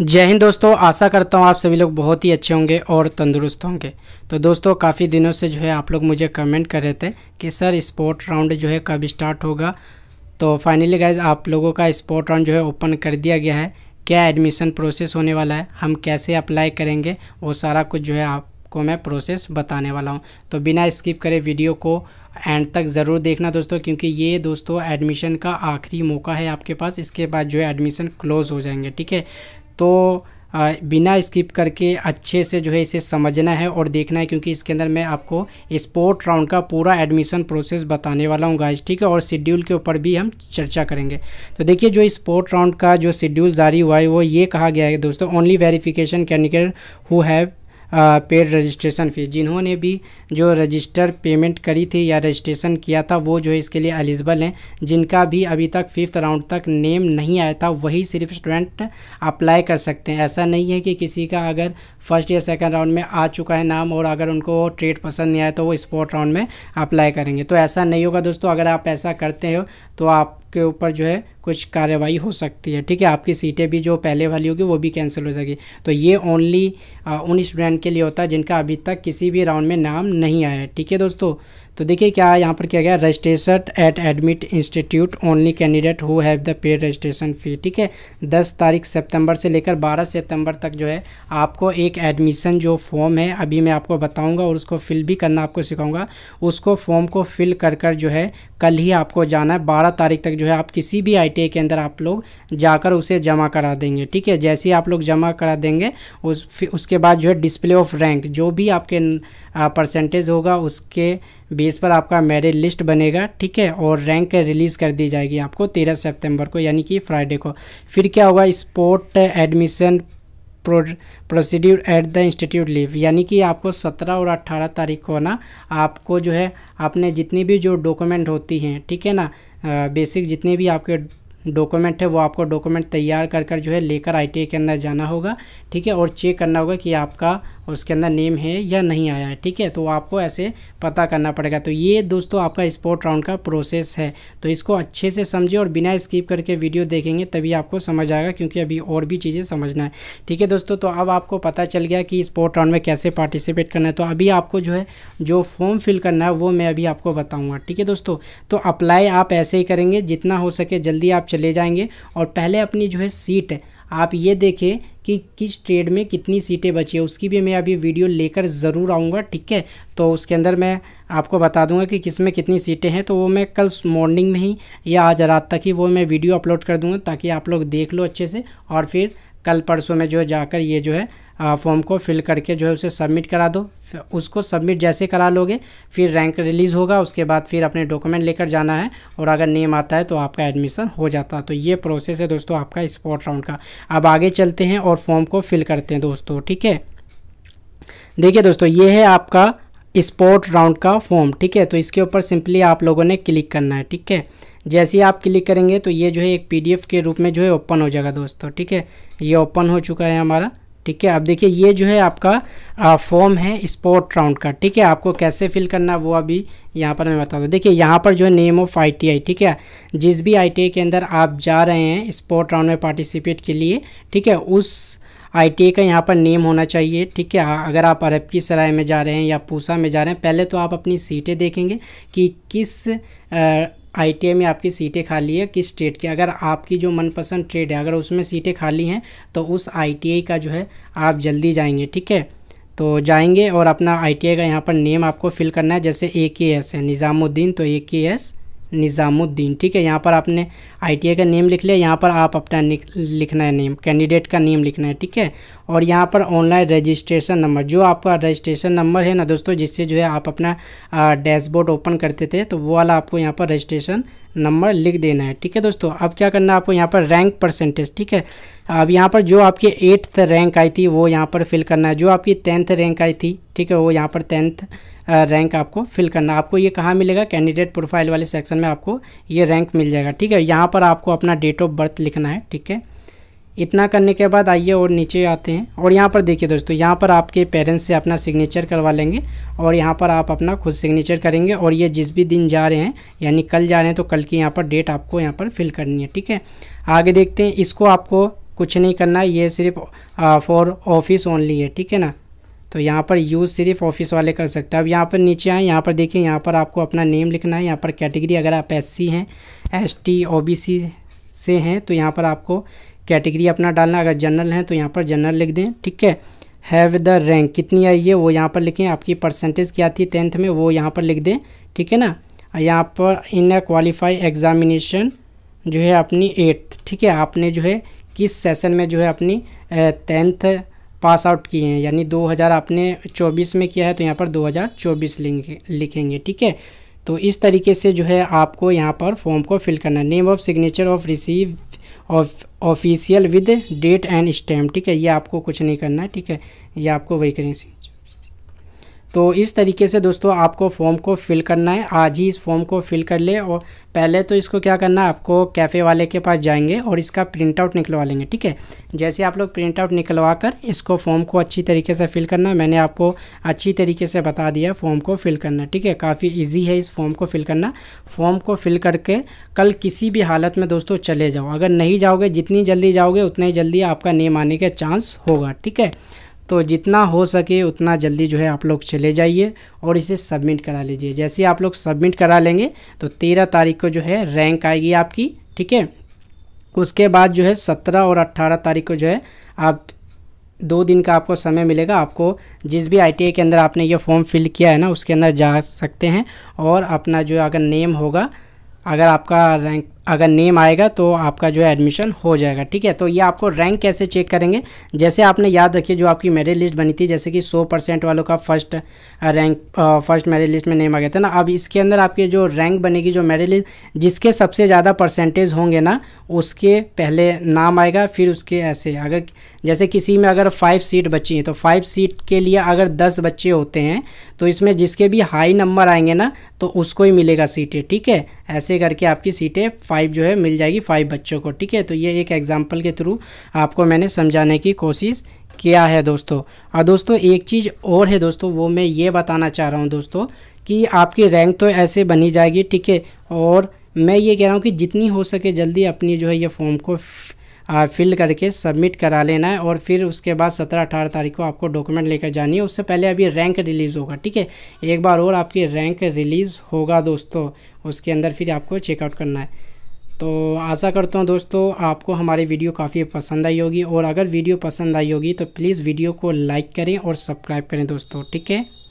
जय हिंद दोस्तों आशा करता हूँ आप सभी लोग बहुत ही अच्छे होंगे और तंदुरुस्त होंगे तो दोस्तों काफ़ी दिनों से जो है आप लोग मुझे कमेंट कर रहे थे कि सर स्पोर्ट राउंड जो है कब स्टार्ट होगा तो फाइनली गाइज आप लोगों का स्पोर्ट राउंड जो है ओपन कर दिया गया है क्या एडमिशन प्रोसेस होने वाला है हम कैसे अप्लाई करेंगे वो सारा कुछ जो है आपको मैं प्रोसेस बताने वाला हूँ तो बिना स्किप करे वीडियो को एंड तक ज़रूर देखना दोस्तों क्योंकि ये दोस्तों एडमिशन का आखिरी मौका है आपके पास इसके बाद जो है एडमिशन क्लोज़ हो जाएंगे ठीक है तो बिना स्किप करके अच्छे से जो है इसे समझना है और देखना है क्योंकि इसके अंदर मैं आपको स्पोर्ट राउंड का पूरा एडमिशन प्रोसेस बताने वाला हूँ गाइज ठीक है और शेड्यूल के ऊपर भी हम चर्चा करेंगे तो देखिए जो स्पोर्ट राउंड का जो शेड्यूल जारी हुआ है वो ये कहा गया है दोस्तों only verification candidate who have paid registration fee जिन्होंने भी जो रजिस्टर पेमेंट करी थी या रजिस्ट्रेशन किया था वो जो है इसके लिए एलिजिबल हैं जिनका भी अभी तक फिफ्थ राउंड तक नेम नहीं आया था वही सिर्फ स्टूडेंट अप्लाई कर सकते हैं ऐसा नहीं है कि किसी का अगर फर्स्ट या सेकेंड राउंड में आ चुका है नाम और अगर उनको ट्रेड पसंद नहीं आया तो वो स्पोर्ट राउंड में अप्लाई करेंगे तो ऐसा नहीं होगा दोस्तों अगर आप ऐसा करते हो तो आप आपके ऊपर जो है कुछ कार्रवाई हो सकती है ठीक है आपकी सीटें भी जो पहले वाली होगी वो भी कैंसिल हो जाएगी तो ये ओनली उन स्टूडेंट के लिए होता है जिनका अभी तक किसी भी राउंड में नाम नहीं आया है ठीक है दोस्तों तो देखिए क्या यहाँ पर क्या गया registration at admit institute only candidate who have the paid registration fee ठीक है दस तारीख सितंबर से लेकर बारह सितंबर तक जो है आपको एक एडमिशन जो फॉर्म है अभी मैं आपको बताऊँगा और उसको फिल भी करना आपको सिखाऊंगा उसको फॉर्म को फिल कर कर जो है कल ही आपको जाना है बारह तारीख तक जो है आप किसी भी आई के अंदर आप लोग जाकर उसे जमा करा देंगे ठीक है जैसे ही आप लोग जमा करा देंगे उस उसके बाद जो है डिस्प्ले ऑफ रैंक जो भी आपके परसेंटेज होगा उसके बेस पर आपका मेरिट लिस्ट बनेगा ठीक है और रैंक रिलीज़ कर दी जाएगी आपको तेरह सितंबर को यानी कि फ्राइडे को फिर क्या होगा spot admission procedure at the institute leave यानी कि आपको 17 और 18 तारीख को ना आपको जो है आपने जितनी भी जो डॉक्यूमेंट होती हैं ठीक है ना बेसिक जितने भी आपके डॉक्यूमेंट है वो आपको डॉक्यूमेंट तैयार कर कर जो है लेकर आई के अंदर जाना होगा ठीक है और चेक करना होगा कि आपका उसके अंदर नेम है या नहीं आया है ठीक है तो आपको ऐसे पता करना पड़ेगा तो ये दोस्तों आपका स्पोर्ट राउंड का प्रोसेस है तो इसको अच्छे से समझे और बिना स्किप करके वीडियो देखेंगे तभी आपको समझ आएगा क्योंकि अभी और भी चीज़ें समझना है ठीक है दोस्तों तो अब आपको पता चल गया कि स्पोर्ट राउंड में कैसे पार्टिसिपेट करना है तो अभी आपको जो है जो फॉर्म फिल करना है वो मैं अभी आपको बताऊँगा ठीक है दोस्तों तो अप्लाई आप ऐसे ही करेंगे जितना हो सके जल्दी आप चले जाएंगे और पहले अपनी जो है सीट आप ये देखें कि किस ट्रेड में कितनी सीटें बची है उसकी भी मैं अभी वीडियो लेकर ज़रूर आऊँगा ठीक है तो उसके अंदर मैं आपको बता दूंगा कि किस में कितनी सीटें हैं तो वो मैं कल मॉर्निंग में ही या आज रात तक ही वो मैं वीडियो अपलोड कर दूँगा ताकि आप लोग देख लो अच्छे से और फिर कल परसों में जो है जाकर ये जो है फॉर्म को फिल करके जो है उसे सबमिट करा दो उसको सबमिट जैसे करा लोगे फिर रैंक रिलीज़ होगा उसके बाद फिर अपने डॉक्यूमेंट लेकर जाना है और अगर नेम आता है तो आपका एडमिशन हो जाता है तो ये प्रोसेस है दोस्तों आपका स्पॉट राउंड का अब आगे चलते हैं और फॉर्म को फिल करते हैं दोस्तों ठीक है देखिए दोस्तों ये है आपका स्पोर्ट राउंड का फॉर्म ठीक है तो इसके ऊपर सिंपली आप लोगों ने क्लिक करना है ठीक है जैसे ही आप क्लिक करेंगे तो ये जो है एक पीडीएफ के रूप में जो है ओपन हो जाएगा दोस्तों ठीक है ये ओपन हो चुका है हमारा ठीक है अब देखिए ये जो है आपका फॉर्म है स्पोर्ट राउंड का ठीक है आपको कैसे फिल करना वो अभी यहाँ पर मैं बता दूँ देखिए यहाँ पर जो है नेम ऑफ आईटीआई ठीक है जिस भी आईटीआई के अंदर आप जा रहे हैं स्पोर्ट राउंड में पार्टिसिपेट के लिए ठीक है उस आई का यहाँ पर नेम होना चाहिए ठीक है हाँ, अगर आप अरबकी सराय में जा रहे हैं या पूसा में जा रहे हैं पहले तो आप अपनी सीटें देखेंगे कि किस आई में आपकी सीटें खाली है किस स्टेट की अगर आपकी जो मनपसंद ट्रेड है अगर उसमें सीटें खाली हैं तो उस आई का जो है आप जल्दी जाएंगे ठीक है तो जाएंगे और अपना आई का यहाँ पर नेम आपको फिल करना है जैसे ए के एस है निज़ामुद्दीन तो ए के एस निज़ामुद्दीन ठीक है यहाँ पर आपने आई का नेम लिख लिया यहाँ पर आप अपना लिखना है नेम कैंडिडेट का नेम लिखना है ठीक है और यहाँ पर ऑनलाइन रजिस्ट्रेशन नंबर जो आपका रजिस्ट्रेशन नंबर है ना दोस्तों जिससे जो है आप अपना डैशबोर्ड ओपन करते थे तो वो वाला आपको यहाँ पर रजिस्ट्रेशन नंबर लिख देना है ठीक है दोस्तों अब क्या करना है आपको यहाँ पर रैंक परसेंटेज ठीक है अब यहाँ पर जो आपकी एट्थ रैंक आई थी वो यहाँ पर फिल करना है जो आपकी टेंथ रैंक आई थी ठीक है वो यहाँ पर टेंथ रैंक आपको फिल करना है आपको ये कहाँ मिलेगा कैंडिडेट प्रोफाइल वाले सेक्शन में आपको ये रैंक मिल जाएगा ठीक है यहाँ पर आपको अपना डेट ऑफ बर्थ लिखना है ठीक है इतना करने के बाद आइए और नीचे आते हैं और यहाँ पर देखिए दोस्तों यहाँ पर आपके पेरेंट्स से अपना सिग्नेचर करवा लेंगे और यहाँ पर आप अपना खुद सिग्नेचर करेंगे और ये जिस भी दिन जा रहे हैं यानी कल जा रहे हैं तो कल की यहाँ पर डेट आपको यहाँ पर फिल करनी है ठीक है आगे देखते हैं इसको आपको कुछ नहीं करना है ये सिर्फ फॉर ऑफिस ओनली है ठीक है ना तो यहाँ पर यूज़ सिर्फ ऑफिस वाले कर सकते हैं अब यहाँ पर नीचे आए यहाँ पर देखिए यहाँ पर आपको अपना नेम लिखना है यहाँ पर कैटेगरी अगर आप एस सी हैं S T O B C से हैं तो यहाँ पर आपको कैटेगरी अपना डालना अगर जनरल हैं तो यहाँ पर जनरल लिख दें ठीक है हैव द रैंक कितनी आई है वो यहाँ पर लिखें आपकी परसेंटेज क्या थी टेंथ में वो यहाँ पर लिख दें ठीक है ना यहाँ पर इन अ क्वालिफाई एग्जामिनेशन जो है अपनी एट्थ ठीक है आपने जो है किस सेशन में जो है अपनी टेंथ पास आउट किए हैं यानी 2000 आपने 24 में किया है तो यहाँ पर 2024 लिखेंगे ठीक है तो इस तरीके से जो है आपको यहाँ पर फॉर्म को फिल करना name of signature of receive official with date and stamp ठीक है ये आपको कुछ नहीं करना है ठीक है ये आपको वही करेंसी तो इस तरीके से दोस्तों आपको फॉर्म को फिल करना है आज ही इस फॉर्म को फिल कर ले और पहले तो इसको क्या करना है आपको कैफ़े वाले के पास जाएंगे और इसका प्रिंट आउट निकलवा लेंगे ठीक है जैसे आप लोग प्रिंट आउट निकलवा कर इसको फॉर्म को अच्छी तरीके से फिल करना है मैंने आपको अच्छी तरीके से बता दिया फॉर्म को फिल करना ठीक है काफ़ी ईजी है इस फॉर्म को फिल करना फॉर्म को फिल करके कल किसी भी हालत में दोस्तों चले जाओ अगर नहीं जाओगे जितनी जल्दी जाओगे उतना ही जल्दी आपका नेम आने का चांस होगा ठीक है तो जितना हो सके उतना जल्दी जो है आप लोग चले जाइए और इसे सबमिट करा लीजिए जैसे आप लोग सबमिट करा लेंगे तो तेरह तारीख को जो है रैंक आएगी आपकी ठीक है उसके बाद जो है सत्रह और अट्ठारह तारीख को जो है आप दो दिन का आपको समय मिलेगा आपको जिस भी आई के अंदर आपने ये फॉर्म फिल किया है ना उसके अंदर जा सकते हैं और अपना जो अगर नेम होगा अगर आपका रैंक अगर नेम आएगा तो आपका जो है एडमिशन हो जाएगा ठीक है तो ये आपको रैंक कैसे चेक करेंगे जैसे आपने याद रखिए जो आपकी मेरिट लिस्ट बनी थी जैसे कि 100 परसेंट वालों का first rank first merit list में नेम आ गया था ना अब इसके अंदर आपके जो रैंक बनेगी जो मेरिट लिस्ट जिसके सबसे ज़्यादा परसेंटेज होंगे ना उसके पहले नाम आएगा फिर उसके ऐसे अगर जैसे किसी में अगर फाइव सीट बची हैं तो फाइव सीट के लिए अगर दस बच्चे होते हैं तो इसमें जिसके भी हाई नंबर आएंगे ना तो उसको ही मिलेगा सीटें ठीक है ऐसे करके आपकी सीटें फाइव जो है मिल जाएगी फाइव बच्चों को ठीक है तो ये एक एग्जाम्पल के थ्रू आपको मैंने समझाने की कोशिश किया है दोस्तों और दोस्तों एक चीज़ और है दोस्तों वो मैं ये बताना चाह रहा हूँ दोस्तों कि आपकी रैंक तो ऐसे बनी जाएगी ठीक है और मैं ये कह रहा हूँ कि जितनी हो सके जल्दी अपनी जो है ये फॉर्म को फिल करके सबमिट करा लेना है और फिर उसके बाद सत्रह अठारह तारीख को आपको डॉक्यूमेंट लेकर जानी है उससे पहले अभी रैंक रिलीज़ होगा ठीक है एक बार और आपकी रैंक रिलीज़ होगा दोस्तों उसके अंदर फिर आपको चेकआउट करना है तो आशा करता हूँ दोस्तों आपको हमारी वीडियो काफ़ी पसंद आई होगी और अगर वीडियो पसंद आई होगी तो प्लीज़ वीडियो को लाइक करें और सब्सक्राइब करें दोस्तों ठीक है